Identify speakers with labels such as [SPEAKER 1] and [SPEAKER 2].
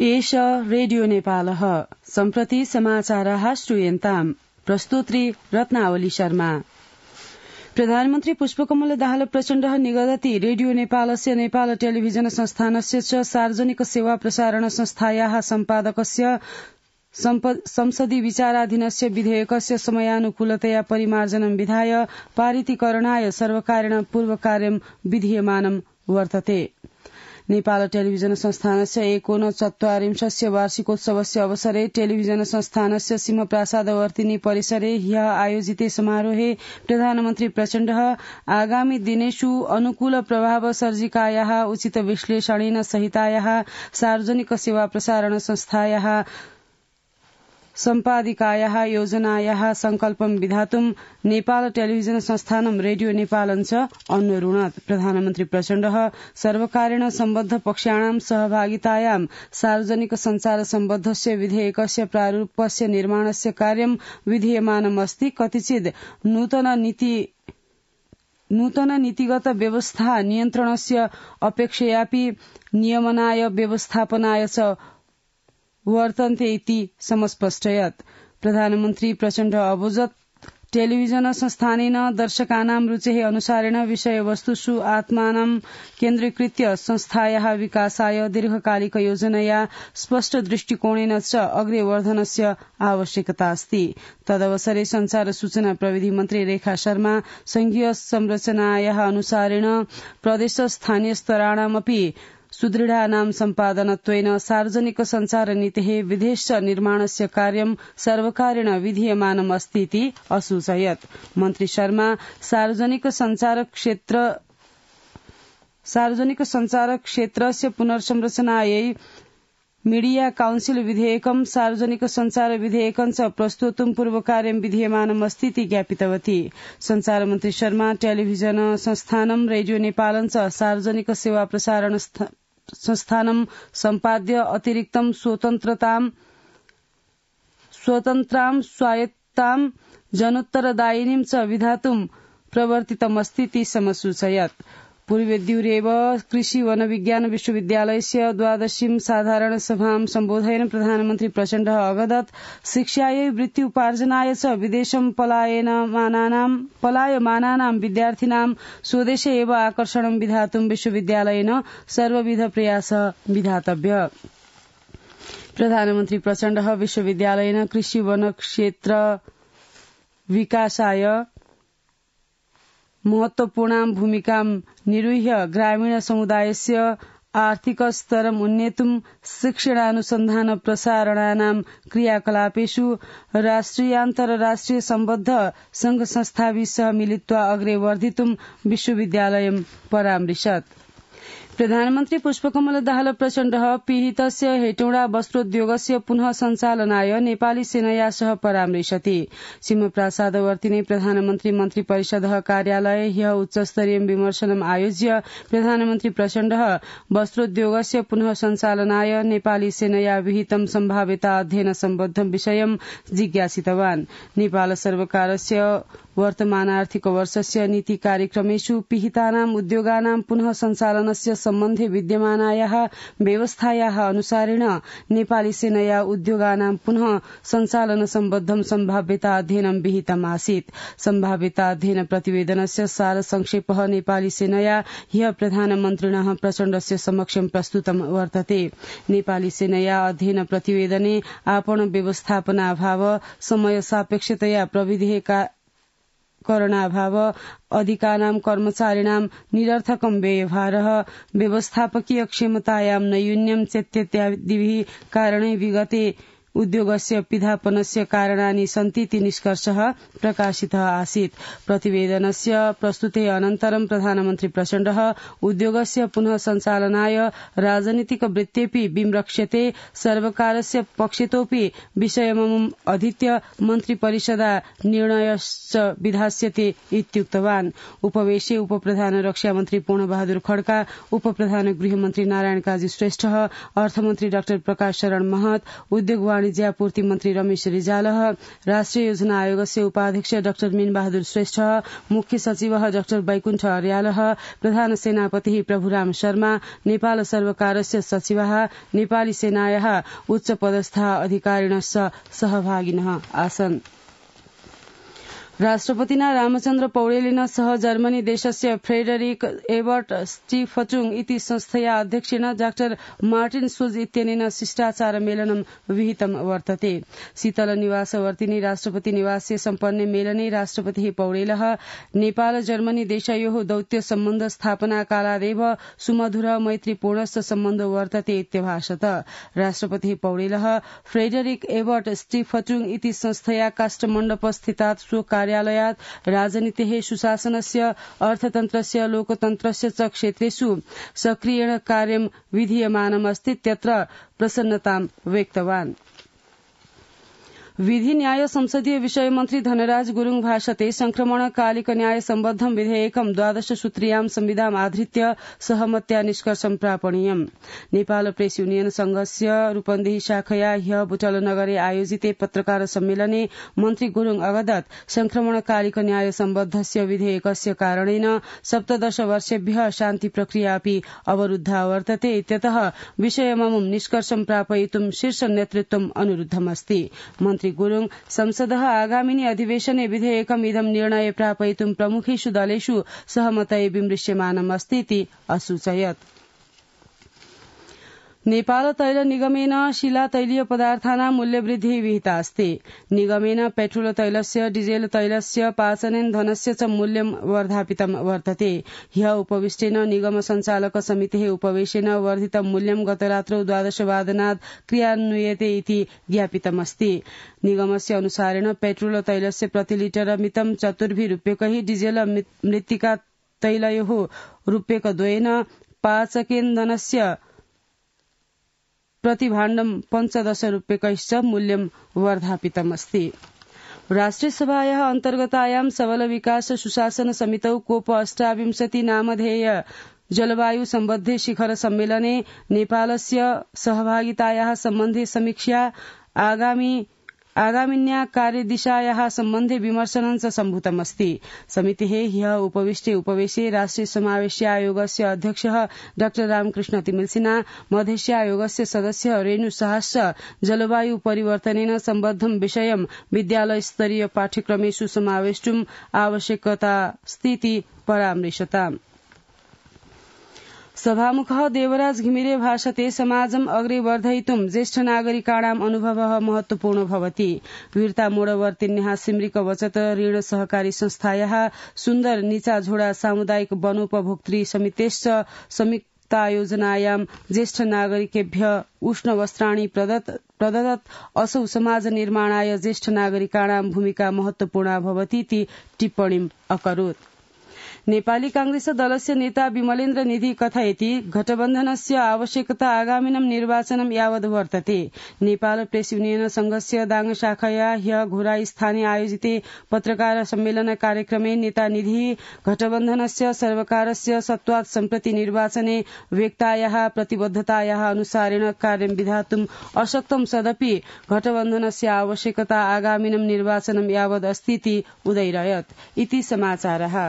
[SPEAKER 1] एष रेडियो नेपाल सम्प्रति समाचारा श्रूयन्ताम् प्रस्तुत्री रत्नावली शर्मा प्रधानमन्त्री पुष्पकमल दाहाल प्रचण्ड निगदति रेडियो नेपालस्य नेपाल टेलिभिजन संस्थानस्य च सार्वजनिक सेवा प्रसारण संस्थाया सम्पादकस्य संसदि विचाराधीनस्य विधेयकस्य समयानुकूलतया परिमार्जनं विधाय पारितीकरणाय सर्वकारेण पूर्वकार्यं विधीयमानं वर्तते नेपाल टेलिभिजन संस्थानस्य एकोन चत्वारिंशस्य वार्षिकोत्सवस्य अवसरे टेलिभिजन संस्थानस्य वर्तिनी परिसरे ह्य आयोजित समारोहे प्रधानमन्त्री प्रचण्ड आगामी दिनेषु अनुकूल प्रभावसर्जिकाया उचित विश्लेषणेन सहिताया सार्वजनिक सेवा प्रसारण संस्थाया सम्पादिकाया योजनाया सङ्कल्पं विधातुं नेपाल टेलिभिजन संस्थानं रेडियो नेपाल अनुरणत् प्रधानमन्त्री प्रचण्डः सर्वकारेण सम्बद्ध पक्षाणाम सहभागितायां सार्वजनिक सञ्चार सम्बद्धस्य विधेयकस्य प्रारूपस्य निर्माणस्य कार्यं अस्ति कतिचित् नूतन नीति नूतन नीतिगत व्यवस्था नियन्त्रणस्य अपेक्षयापि नियमनाय व्यवस्थापनाय च वर्तन्ते इति समस्पष्टयत् प्रधानमन्त्री प्रचण्ड अबुजत टेलिभिजन संस्थानेन दर्शकानां रूचे अनुसारेण विषयवस्तुषु आत्मानं केन्द्रीकृत्य संस्थाया विकासाय दीर्घकालिक योजनया स्पष्ट दृष्टिकोणेन च अग्रेवर्धनस्य आवश्यकता अस्ति तदवसरे संचार सूचना प्रविधि मन्त्री रेखा शर्मा संघीय संरचनाया अनुसारेण प्रदेश स्थानीय स्तराणामपि सुदृढानां सम्पादनत्वेन सार्वजनिक सञ्चारनीतेः विधेश्च निर्माणस्य कार्यं सर्वकारेण विधीयमानम् अस्तीति असूचयत् मन्त्री शर्मा सार्वजनिक संचार क्षेत्र सार्वजनिक संचार क्षेत्रस्य पुनर्संरचनायै मीडिया काउन्सिल विधेयकं सार्वजनिक संचार विधेयकं च प्रस्तोतुं पूर्वकार्यं विधीयमानम् अस्ति इति ज्ञापितवती सञ्चारमन्त्री शर्मा टेलिभिजन संस्थानं रेडियो नेपालं च सार्वजनिक सेवा प्रसारण संस्थानम् सम्पाद्य अतिरिक्तम स्वतन्त्र स्वायत्ता स्वायत्ताम जनोत्तरदायिनीम च विधातुम प्रवर्तितमस्ति ती दिउरेव कृषि वन विज्ञान विश्वविद्यालयस्य द्वादशीं साधारण सभा सम्बोधयन् प्रधानमन्त्री प्रचण्डः अगदत् शिक्षायै उपार्जनाय च विदेशं पलायमानानां विद्यार्थिनां स्वदेशे एव आकर्षणं विधातुं विश्वविद्यालयेन सर्वविध प्रयास विधातव्य प्रधानमन्त्री प्रचण्ड विश्वविद्यालयेन कृषि वन क्षेत्र विकासाय महत्वपूर्ण भूमिकां निरूह्य ग्रामीण समुदायस्य आर्थिक स्तरम् उन्नेतुं शिक्षणानुसन्धान प्रसारणानां क्रियाकलापेषु राष्ट्रियान्तराष्ट्रिय सम्बद्ध संघ संस्था मिलित्वा अग्रे विश्वविद्यालयं परामृशत् प्रधानमन्त्री पुष्पकमल दाहाल प्रचण्ड पीडितस्य हेटौँडा वस्त्रोद्योगस्य पुनः सञ्चालनाय नेपाली सेनाया सह परामृशति वर्तिने प्रधानमन्त्री मन्त्री परिषद कार्यालये ह्य उच्चस्तरीय विमर्शनम आयोज्य प्रधानमन्त्री प्रचण्ड वस्त्रोद्योगस्य पुनः सञ्चालनाय नेपाली सेनाया विहितं सम्भाव्यता अध्ययन सम्बद्ध विषयं जिज्ञासितवान् नेपाल सर्वकारस्य वर्तमान आर्थिक वर्षस्य नीति कार्यक्रमेषु पिहितानाम् उद्योगानां पुनः सञ्चालनस्य सम्बन्धे विद्यमानाया व्यवस्थायाः अनुसारेण नेपाली सेनया उद्योगानां पुनः सञ्चालन सम्बद्धं अध्ययनं विहितम् आसीत् अध्ययन प्रतिवेदनस्य सार संक्षेप नेपाली सेनया ह्य प्रधानमन्त्रिण प्रचण्डस्य समक्षं प्रस्तुतं वर्तते नेपाली सेनया अध्ययन प्रतिवेदने आपण व्यवस्थापनाभाव समय सापेक्षतया प्रविधेय करणाभाव अधिकानाम कर्मचारिणां निरर्थकं व्ययभारः व्यवस्थापकीय क्षमतायां नैयून्यं चेत्यत्यादिभिः कारणै विगते उद्योगस्य पिधापनस्य कारणानि सन्तीति निष्कर्ष प्रकाशित आसीत् प्रतिवेदनस्य प्रस्तुते अनन्तरं प्रधानमन्त्री प्रचण्ड उद्योगस्य पुनः सञ्चालनाय राजनीतिक वृत्तेऽपि विम्रक्ष्यते सर्वकारस्य पक्षतोऽपि विषयमम् अधीत्य मन्त्रिपरिषदा निर्णयश्च विधास्यते इत्युक्तवान् उपवेशे उपप्रधान रक्षामन्त्री पूर्णबहादुर खड्का उपप्रधान गृहमन्त्री नारायण काजी श्रेष्ठ अर्थमन्त्री डाक्टर प्रकाश शरण महत उद्योग वाणिज्य आपूर्ति मन्त्री रमेश रिजाल राष्ट्रिय योजना आयोगस्य उपाध्यक्ष डाक्टर मीनबहादुर श्रेष्ठ मुख्य सचिव डाक्टर वैकुण्ठ अर्याल प्रधान सेनापति प्रभुराम शर्मा नेपाल सर्वकारस्य सचिव नेपाली सेनाया उच्च पदस्थ अधिकारिणश्च सहभागिन आसन् राष्ट्रपतिना रामचन्द्र पौडेलिन सह जर्मनी देशस्य फ्रेडरिक एबर्ट फचुङ इति संस्थया अध्यक्षेण डाक्टर मार्टिन सुज इत्यनेन शिष्टाचार मेलनं विहितं वर्तते शीतल निवासवर्तिनी राष्ट्रपति निवासे सम्पन्ने मेलने राष्ट्रपति पौडेल नेपाल जर्मनी देशयो दौत्य सम्बन्ध स्थापना कालादेव सुमधुर मैत्रीपूर्णस्थ सम्बन्ध वर्तते इत्यभाषत राष्ट्रपति पौडेल फ्रेडरिक एबर्ट फचुङ इति संस्थया काष्ठमण्डपस्थितात् स्व कार्यालयात् राजनीति सुशासनस्य अर्थतन्त्रस्य लोकतन्त्रस्य च क्षेत्रेषु सक्रियेण कार्यं अस्ति त्यत्र प्रसन्नतां व्यक्तवान् विधि न्याय संसदीय विषय मन्त्री धनराज गुरूङ भाषते संक्रमणकालिक न्याय सम्बद्धं विधेयकम द्वादश सूत्रीयां संविधान आधृत्य सहमत्या निष्कर्षं प्रापणीयम् नेपाल प्रेस युनियन संघस्य रूपन्देही शाखया ह्य नगरे आयोजिते पत्रकार सम्मेलने मन्त्री गुरूङ अगदत संक्रमणकालिक न्याय सम्बद्धस्य विधेयकस्य कारणेन सप्तदश वर्षेभ्य शान्ति प्रक्रियापि अवरूद्धा वर्तते इत्यतः विषयममुं निष्कर्षं प्रापयितुं शीर्ष नेतृत्वम् अनुरूद्धमस्ति मन्त्री गुरूङ संसद आगामिनी अधिवेशने विधेयकम् इदं निर्णय प्रापयितुं प्रमुखेषु दलेषु सहमतये विमृश्यमानम् अस्तीति असूचयत् नेपाल तैल निगमेन शिला तैलीय मूल्य वृद्धि विहिता अस्ति निगमेन पेट्रोल तैलस्य डिजेल तैलस्य पाचनेन्धनस्य च मूल्यं वर्धापितं वर्तते ह्य उपविष्टेन निगम संचालक समितेः उपवेशेन वर्धितं मूल्यं गतरात्रौ द्वादशवादनात् क्रियान्वयते इति ज्ञापितमस्ति निगमस्य अनुसारेण पेट्रोल तैलस्य प्रतिलिटर मितं चतुर्भि रूप्यकैः डिजेल मृत्तिका तैलयोः रूप्यकद्वयेन पाचकेन्धनस्य प्रतिभाण्डं पञ्चदश रूप्यकैश्च मूल्यं वर्धापितमस्ति सभाया अन्तर्गतायां सबल विकास सुशासन समितौ कोप अष्टाविंशति नामधेय जलवायु सम्बद्धे शिखर सम्मेलने नेपालस्य सहभागिताया सम्बन्धे समीक्षा आगामी आगामिन्या कार्यदिशायाः सम्बन्धे विमर्शनं च सम्भूतमस्ति समिति ह्य उपविष्टे उपवेशे आयोगस्य अध्यक्षः डा रामकृष्ण तिमिलसिन्हा आयोगस्य सदस्य रेणुसहाश्च जलवायु परिवर्तनेन सम्बद्धं विषयं विद्यालयस्तरीय पाठ्यक्रमेषु समावेष्टुम् स्थिति परामृशताम् सभामुख देवराज घिमिरे भाषते समाजम अग्रे वर्धयितुम ज्येष्ठ नागरिकाणाम अनुभव महत्वपूर्ण भवति वीरता मोडवर्तिन्यः सिमरिक वचत ऋण सहकारी संस्थायाः सुन्दर झोडा सामुदायिक वनोपभोक्तृ समितेश्च संयुक्तायोजनायां ज्येष्ठ नागरिकेभ्य उष्णवस्त्राणि प्रदत्त प्रदत्त असौ समाज निर्माणाय ज्येष्ठ नागरिकाणाम भूमिका महत्वपूर्णा भवति टिप्पणी अकरोत् नेपाली दलस्य नेता विमलेन्द्र निधि कथयति गठबन्धनस्य आवश्यकता आगामिनं निर्वाचनं यावत् वर्तते नेपाल प्रेस युनियन संघस्य दाङ शाखाया ह्य स्थाने आयोजिते पत्रकार सम्मेलन कार्यक्रमे नेता निधि गठबन्धनस्य सर्वकारस्य सत्वात् सम्प्रति निर्वाचने व्यक्ताया प्रतिबद्धताया अनुसारेण कार्यं विधातुम् अशक्तं सदपि गठबन्धनस्य आवश्यकता आगामिनं निर्वाचनं यावदस्तीति उदैरयत् इति समाचारः